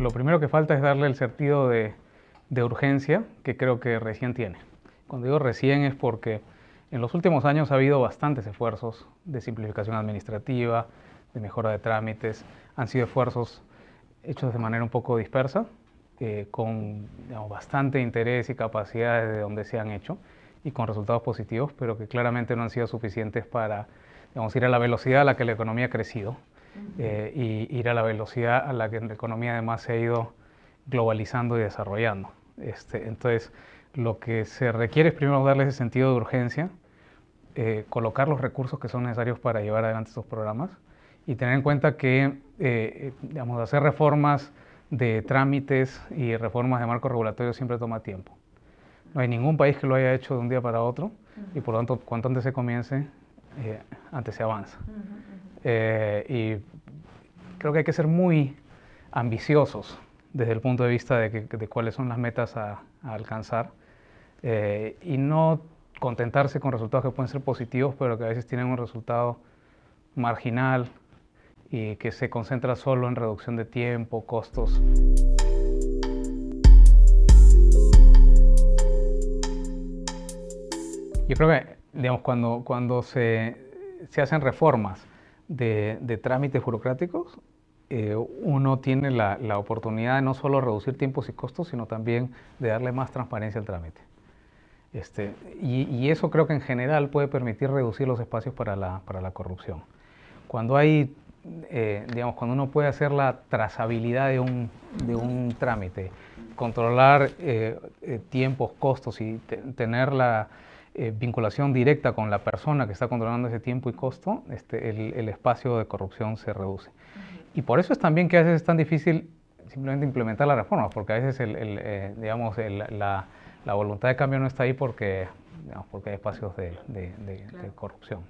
Lo, primero que falta es darle el sentido de urgencia que creo que recién tiene. Cuando digo recién es porque en los últimos años ha habido bastantes esfuerzos de simplificación administrativa, de mejora de trámites, han sido esfuerzos hechos de manera un poco dispersa, eh, con bastante interés y capacidades de donde se han hecho y con resultados positivos, pero que claramente no han sido suficientes para ir a la velocidad a la que la economía ha crecido eh, y ir a la velocidad a la que la economía además se ha ido globalizando y desarrollando. Este, entonces, lo que se requiere es primero darle ese sentido de urgencia, eh, colocar los recursos que son necesarios para llevar adelante estos programas y tener en cuenta que, digamos, hacer reformas de trámites y reformas de marco regulatorio siempre toma tiempo. No hay ningún país que lo haya hecho de un día para otro y por lo tanto cuanto antes se comience, eh, antes se avanza. Eh, y creo que hay que ser muy ambiciosos desde el punto de vista de, cuáles son las metas a, alcanzar eh, y no contentarse con resultados que pueden ser positivos pero que a veces tienen un resultado marginal y que se concentra solo en reducción de tiempo, costos. Yo creo que, digamos, cuando, cuando se, se hacen reformas de, de trámites burocráticos, eh, uno tiene la, la, oportunidad de no solo reducir tiempos y costos, sino también de darle más transparencia al trámite. Este, y, y, eso creo que en general puede permitir reducir los espacios para la, para la corrupción. Cuando hay eh, digamos, cuando uno puede hacer la trazabilidad de un, de un trámite, controlar eh, eh, tiempos, costos y tener la vinculación directa con la persona que está controlando ese tiempo y costo, este, el, espacio de corrupción se reduce. Y por eso es también que a veces es tan difícil simplemente implementar la reforma, porque a veces el, digamos, la, la, voluntad de cambio no está ahí porque, porque hay espacios de, de, corrupción.